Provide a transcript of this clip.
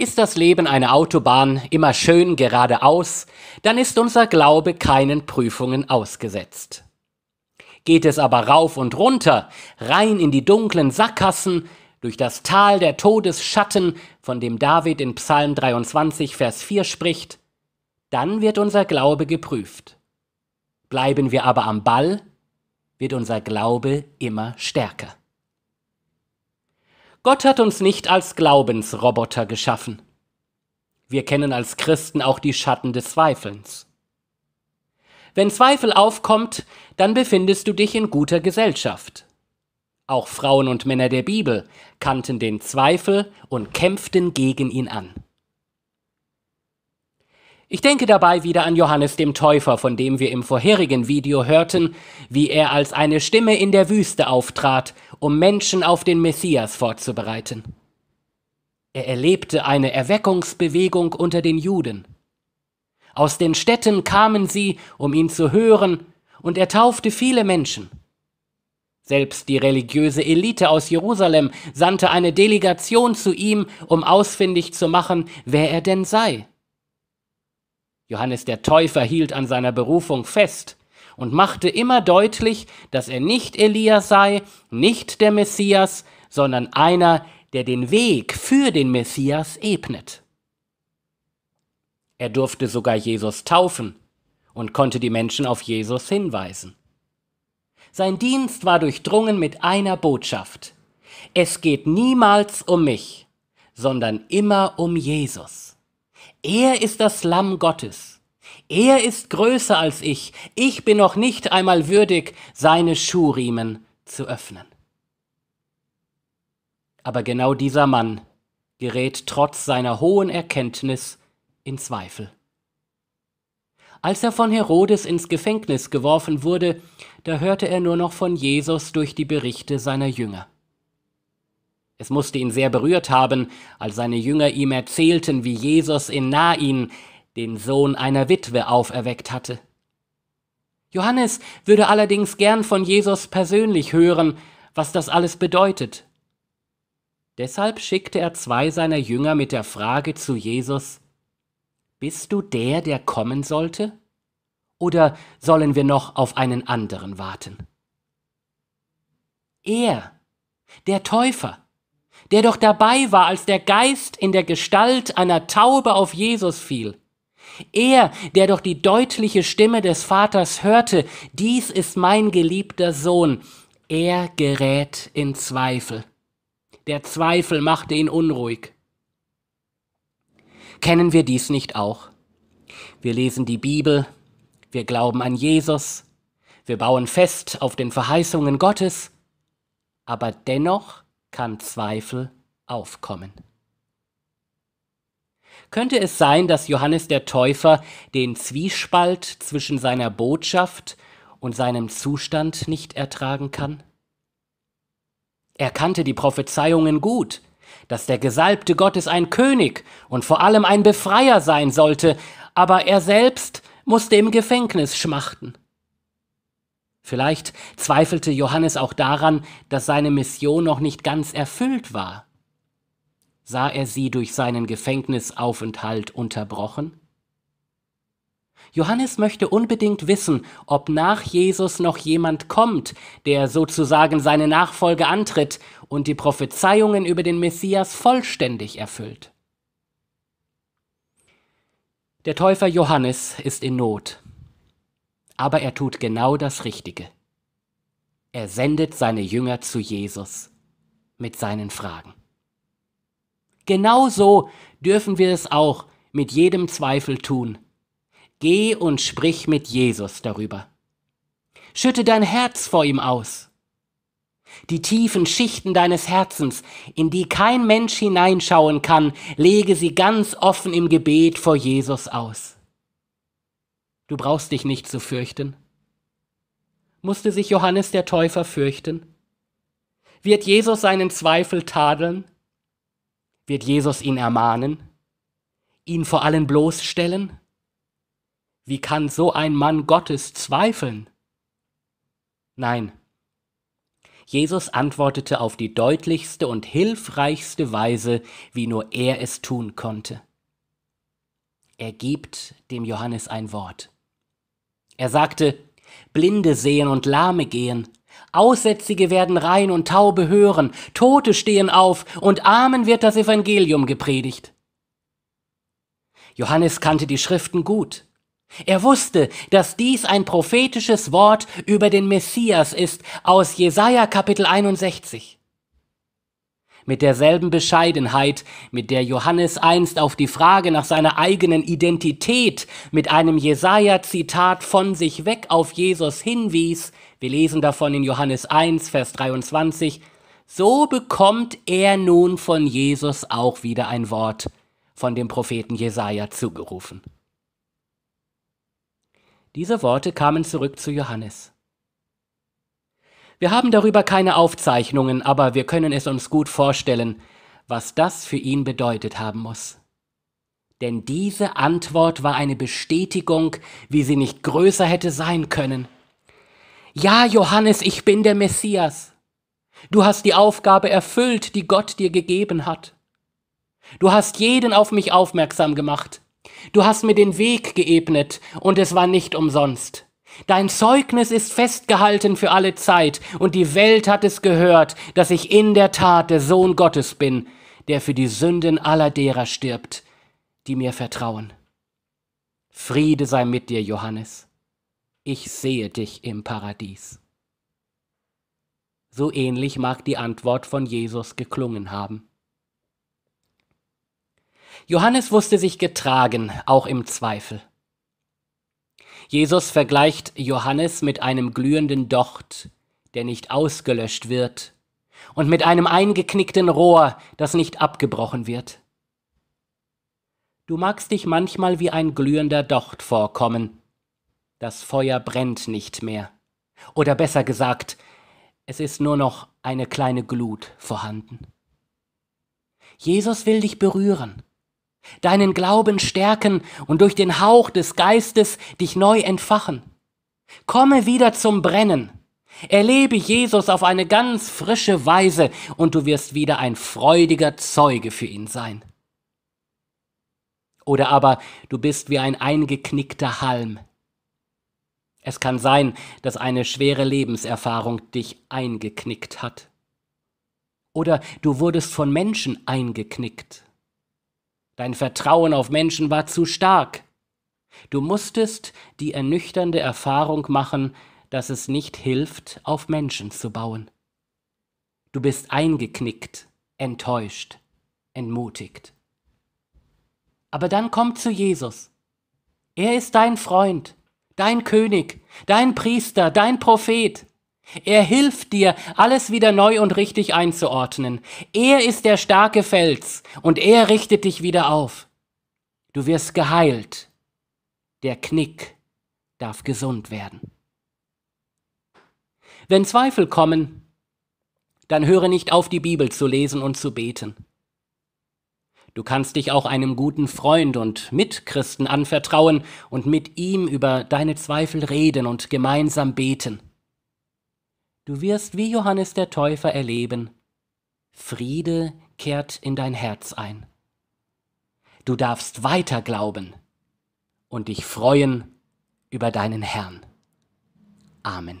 Ist das Leben eine Autobahn immer schön geradeaus, dann ist unser Glaube keinen Prüfungen ausgesetzt. Geht es aber rauf und runter, rein in die dunklen Sackgassen, durch das Tal der Todesschatten, von dem David in Psalm 23, Vers 4 spricht, dann wird unser Glaube geprüft. Bleiben wir aber am Ball, wird unser Glaube immer stärker. Gott hat uns nicht als Glaubensroboter geschaffen. Wir kennen als Christen auch die Schatten des Zweifelns. Wenn Zweifel aufkommt, dann befindest du dich in guter Gesellschaft. Auch Frauen und Männer der Bibel kannten den Zweifel und kämpften gegen ihn an. Ich denke dabei wieder an Johannes dem Täufer, von dem wir im vorherigen Video hörten, wie er als eine Stimme in der Wüste auftrat, um Menschen auf den Messias vorzubereiten. Er erlebte eine Erweckungsbewegung unter den Juden. Aus den Städten kamen sie, um ihn zu hören, und er taufte viele Menschen. Selbst die religiöse Elite aus Jerusalem sandte eine Delegation zu ihm, um ausfindig zu machen, wer er denn sei. Johannes der Täufer hielt an seiner Berufung fest und machte immer deutlich, dass er nicht Elias sei, nicht der Messias, sondern einer, der den Weg für den Messias ebnet. Er durfte sogar Jesus taufen und konnte die Menschen auf Jesus hinweisen. Sein Dienst war durchdrungen mit einer Botschaft. Es geht niemals um mich, sondern immer um Jesus. Er ist das Lamm Gottes. Er ist größer als ich. Ich bin noch nicht einmal würdig, seine Schuhriemen zu öffnen. Aber genau dieser Mann gerät trotz seiner hohen Erkenntnis in Zweifel. Als er von Herodes ins Gefängnis geworfen wurde, da hörte er nur noch von Jesus durch die Berichte seiner Jünger. Es musste ihn sehr berührt haben, als seine Jünger ihm erzählten, wie Jesus in Nain den Sohn einer Witwe auferweckt hatte. Johannes würde allerdings gern von Jesus persönlich hören, was das alles bedeutet. Deshalb schickte er zwei seiner Jünger mit der Frage zu Jesus Bist du der, der kommen sollte? Oder sollen wir noch auf einen anderen warten? Er, der Täufer, der doch dabei war, als der Geist in der Gestalt einer Taube auf Jesus fiel. Er, der doch die deutliche Stimme des Vaters hörte, dies ist mein geliebter Sohn, er gerät in Zweifel. Der Zweifel machte ihn unruhig. Kennen wir dies nicht auch? Wir lesen die Bibel, wir glauben an Jesus, wir bauen fest auf den Verheißungen Gottes, aber dennoch kann Zweifel aufkommen. Könnte es sein, dass Johannes der Täufer den Zwiespalt zwischen seiner Botschaft und seinem Zustand nicht ertragen kann? Er kannte die Prophezeiungen gut, dass der Gesalbte Gottes ein König und vor allem ein Befreier sein sollte, aber er selbst musste im Gefängnis schmachten. Vielleicht zweifelte Johannes auch daran, dass seine Mission noch nicht ganz erfüllt war. Sah er sie durch seinen Gefängnisaufenthalt unterbrochen? Johannes möchte unbedingt wissen, ob nach Jesus noch jemand kommt, der sozusagen seine Nachfolge antritt und die Prophezeiungen über den Messias vollständig erfüllt. Der Täufer Johannes ist in Not aber er tut genau das Richtige. Er sendet seine Jünger zu Jesus mit seinen Fragen. Genauso dürfen wir es auch mit jedem Zweifel tun. Geh und sprich mit Jesus darüber. Schütte dein Herz vor ihm aus. Die tiefen Schichten deines Herzens, in die kein Mensch hineinschauen kann, lege sie ganz offen im Gebet vor Jesus aus. Du brauchst dich nicht zu fürchten. Musste sich Johannes der Täufer fürchten? Wird Jesus seinen Zweifel tadeln? Wird Jesus ihn ermahnen? Ihn vor allen bloßstellen? Wie kann so ein Mann Gottes zweifeln? Nein. Jesus antwortete auf die deutlichste und hilfreichste Weise, wie nur er es tun konnte. Er gibt dem Johannes ein Wort. Er sagte, Blinde sehen und Lahme gehen, Aussätzige werden rein und Taube hören, Tote stehen auf und Armen wird das Evangelium gepredigt. Johannes kannte die Schriften gut. Er wusste, dass dies ein prophetisches Wort über den Messias ist aus Jesaja Kapitel 61 mit derselben Bescheidenheit, mit der Johannes einst auf die Frage nach seiner eigenen Identität mit einem Jesaja-Zitat von sich weg auf Jesus hinwies, wir lesen davon in Johannes 1, Vers 23, so bekommt er nun von Jesus auch wieder ein Wort von dem Propheten Jesaja zugerufen. Diese Worte kamen zurück zu Johannes. Wir haben darüber keine Aufzeichnungen, aber wir können es uns gut vorstellen, was das für ihn bedeutet haben muss. Denn diese Antwort war eine Bestätigung, wie sie nicht größer hätte sein können. Ja, Johannes, ich bin der Messias. Du hast die Aufgabe erfüllt, die Gott dir gegeben hat. Du hast jeden auf mich aufmerksam gemacht. Du hast mir den Weg geebnet, und es war nicht umsonst. Dein Zeugnis ist festgehalten für alle Zeit, und die Welt hat es gehört, dass ich in der Tat der Sohn Gottes bin, der für die Sünden aller derer stirbt, die mir vertrauen. Friede sei mit dir, Johannes. Ich sehe dich im Paradies. So ähnlich mag die Antwort von Jesus geklungen haben. Johannes wusste sich getragen, auch im Zweifel. Jesus vergleicht Johannes mit einem glühenden Docht, der nicht ausgelöscht wird, und mit einem eingeknickten Rohr, das nicht abgebrochen wird. Du magst dich manchmal wie ein glühender Docht vorkommen. Das Feuer brennt nicht mehr. Oder besser gesagt, es ist nur noch eine kleine Glut vorhanden. Jesus will dich berühren deinen Glauben stärken und durch den Hauch des Geistes dich neu entfachen. Komme wieder zum Brennen. Erlebe Jesus auf eine ganz frische Weise und du wirst wieder ein freudiger Zeuge für ihn sein. Oder aber du bist wie ein eingeknickter Halm. Es kann sein, dass eine schwere Lebenserfahrung dich eingeknickt hat. Oder du wurdest von Menschen eingeknickt. Dein Vertrauen auf Menschen war zu stark. Du musstest die ernüchternde Erfahrung machen, dass es nicht hilft, auf Menschen zu bauen. Du bist eingeknickt, enttäuscht, entmutigt. Aber dann komm zu Jesus. Er ist dein Freund, dein König, dein Priester, dein Prophet. Er hilft dir, alles wieder neu und richtig einzuordnen. Er ist der starke Fels und er richtet dich wieder auf. Du wirst geheilt. Der Knick darf gesund werden. Wenn Zweifel kommen, dann höre nicht auf, die Bibel zu lesen und zu beten. Du kannst dich auch einem guten Freund und Mitchristen anvertrauen und mit ihm über deine Zweifel reden und gemeinsam beten. Du wirst wie Johannes der Täufer erleben, Friede kehrt in dein Herz ein. Du darfst weiter glauben und dich freuen über deinen Herrn. Amen.